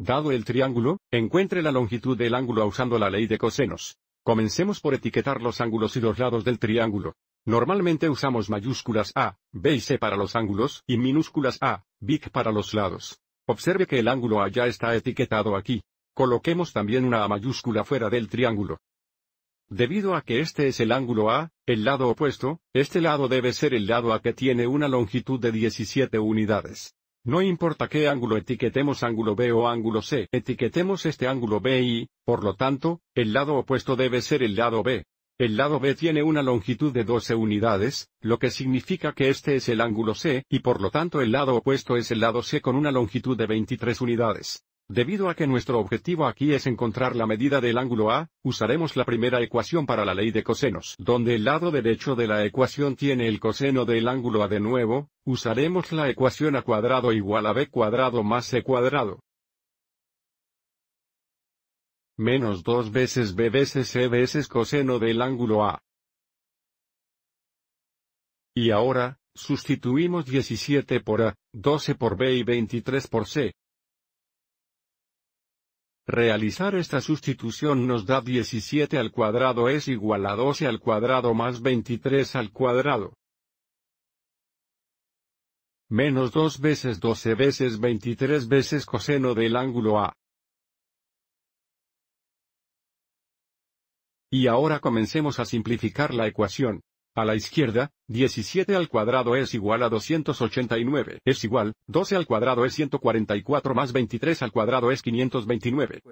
Dado el triángulo, encuentre la longitud del ángulo usando la ley de cosenos. Comencemos por etiquetar los ángulos y los lados del triángulo. Normalmente usamos mayúsculas A, B y C para los ángulos y minúsculas A, c para los lados. Observe que el ángulo A ya está etiquetado aquí. Coloquemos también una A mayúscula fuera del triángulo. Debido a que este es el ángulo A, el lado opuesto, este lado debe ser el lado A que tiene una longitud de 17 unidades. No importa qué ángulo etiquetemos ángulo B o ángulo C, etiquetemos este ángulo B y, por lo tanto, el lado opuesto debe ser el lado B. El lado B tiene una longitud de 12 unidades, lo que significa que este es el ángulo C, y por lo tanto el lado opuesto es el lado C con una longitud de 23 unidades. Debido a que nuestro objetivo aquí es encontrar la medida del ángulo A, usaremos la primera ecuación para la ley de cosenos. Donde el lado derecho de la ecuación tiene el coseno del ángulo A de nuevo, usaremos la ecuación A cuadrado igual a B cuadrado más C cuadrado. Menos 2 veces B veces C veces coseno del ángulo A. Y ahora, sustituimos 17 por A, 12 por B y 23 por C. Realizar esta sustitución nos da 17 al cuadrado es igual a 12 al cuadrado más 23 al cuadrado. Menos 2 veces 12 veces 23 veces coseno del ángulo A. Y ahora comencemos a simplificar la ecuación. A la izquierda, 17 al cuadrado es igual a 289. Es igual, 12 al cuadrado es 144 más 23 al cuadrado es 529.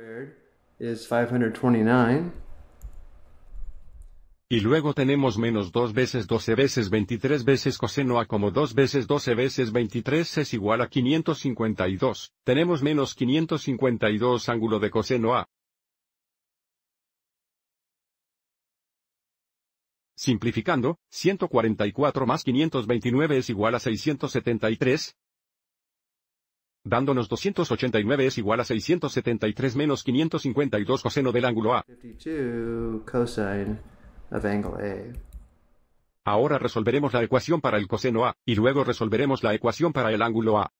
Y luego tenemos menos 2 veces 12 veces 23 veces coseno a como 2 veces 12 veces 23 es igual a 552. Tenemos menos 552 ángulo de coseno a. Simplificando, 144 más 529 es igual a 673. Dándonos 289 es igual a 673 menos 552 coseno del ángulo A. Ahora resolveremos la ecuación para el coseno A, y luego resolveremos la ecuación para el ángulo A.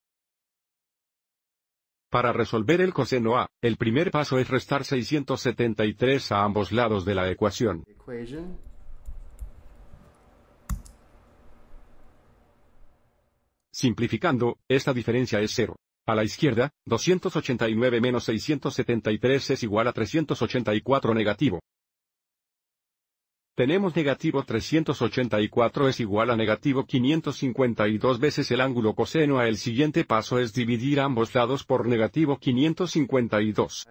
Para resolver el coseno A, el primer paso es restar 673 a ambos lados de la ecuación. Simplificando, esta diferencia es 0. A la izquierda, 289 menos 673 es igual a 384 negativo. Tenemos negativo 384 es igual a negativo 552 veces el ángulo coseno el siguiente paso es dividir ambos lados por negativo 552.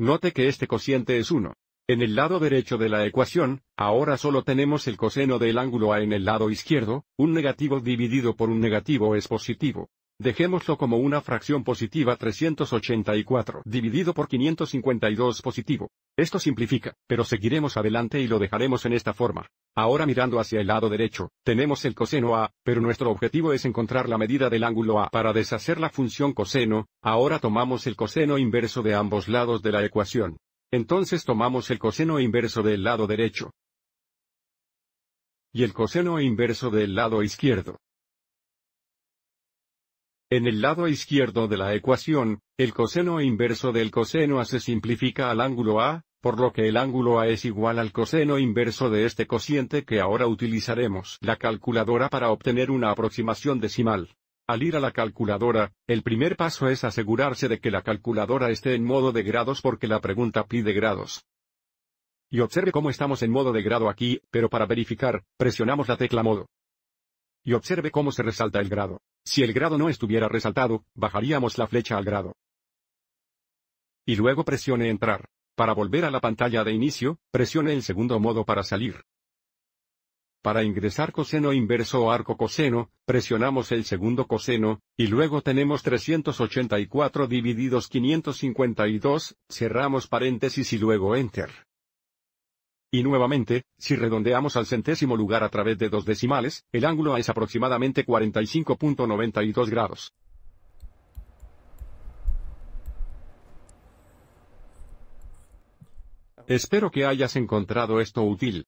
Note que este cociente es 1. En el lado derecho de la ecuación, ahora solo tenemos el coseno del ángulo A en el lado izquierdo, un negativo dividido por un negativo es positivo. Dejémoslo como una fracción positiva 384 dividido por 552 positivo. Esto simplifica, pero seguiremos adelante y lo dejaremos en esta forma. Ahora mirando hacia el lado derecho, tenemos el coseno A, pero nuestro objetivo es encontrar la medida del ángulo A para deshacer la función coseno, ahora tomamos el coseno inverso de ambos lados de la ecuación. Entonces tomamos el coseno inverso del lado derecho. Y el coseno inverso del lado izquierdo. En el lado izquierdo de la ecuación, el coseno inverso del coseno A se simplifica al ángulo A, por lo que el ángulo A es igual al coseno inverso de este cociente que ahora utilizaremos la calculadora para obtener una aproximación decimal. Al ir a la calculadora, el primer paso es asegurarse de que la calculadora esté en modo de grados porque la pregunta pide grados. Y observe cómo estamos en modo de grado aquí, pero para verificar, presionamos la tecla modo. Y observe cómo se resalta el grado. Si el grado no estuviera resaltado, bajaríamos la flecha al grado. Y luego presione entrar. Para volver a la pantalla de inicio, presione el segundo modo para salir. Para ingresar coseno inverso o arco coseno, presionamos el segundo coseno, y luego tenemos 384 divididos 552, cerramos paréntesis y luego enter. Y nuevamente, si redondeamos al centésimo lugar a través de dos decimales, el ángulo es aproximadamente 45.92 grados. Espero que hayas encontrado esto útil.